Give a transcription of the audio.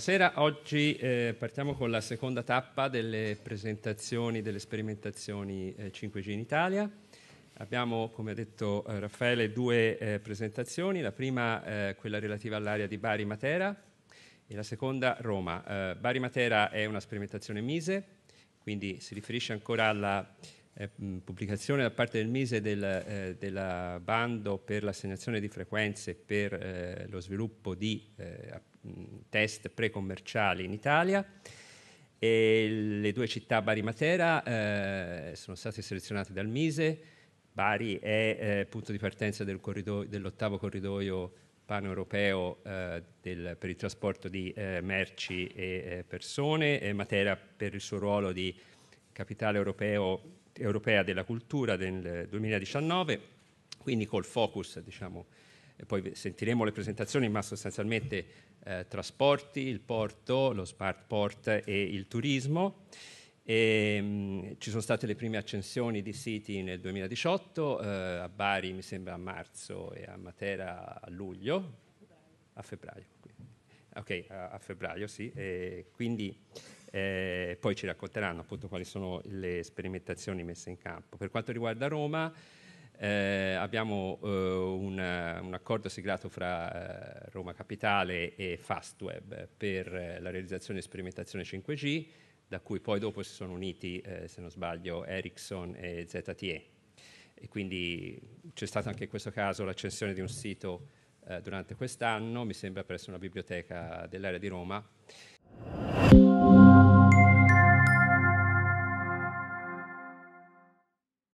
buonasera. Oggi eh, partiamo con la seconda tappa delle presentazioni, delle sperimentazioni eh, 5G in Italia. Abbiamo, come ha detto eh, Raffaele, due eh, presentazioni. La prima, eh, quella relativa all'area di Bari-Matera e la seconda Roma. Eh, Bari-Matera è una sperimentazione MISE, quindi si riferisce ancora alla eh, pubblicazione da parte del Mise del eh, della bando per l'assegnazione di frequenze per eh, lo sviluppo di eh, test pre-commerciali in Italia. E le due città Bari e Matera eh, sono state selezionate dal Mise. Bari è punto di partenza del corridoio, dell'ottavo corridoio paneuropeo eh, del, per il trasporto di eh, merci e eh, persone, e Matera per il suo ruolo di capitale europeo europea della cultura del 2019, quindi col focus, diciamo, poi sentiremo le presentazioni, ma sostanzialmente eh, trasporti, il porto, lo smart port e il turismo. E, ehm, mh, ci sono state le prime accensioni di siti nel 2018, eh, a Bari mi sembra a marzo e a Matera a luglio, a febbraio. Ok, a febbraio sì. E quindi eh, poi ci racconteranno appunto quali sono le sperimentazioni messe in campo. Per quanto riguarda Roma, eh, abbiamo eh, un, un, accordo siglato fra eh, Roma Capitale e Fastweb per eh, la realizzazione e sperimentazione 5G, da cui poi dopo si sono uniti, eh, se non sbaglio, Ericsson e ZTE. E quindi c'è stata anche in questo caso l'accensione di un sito durante quest'anno, mi sembra presso una biblioteca dell'area di Roma.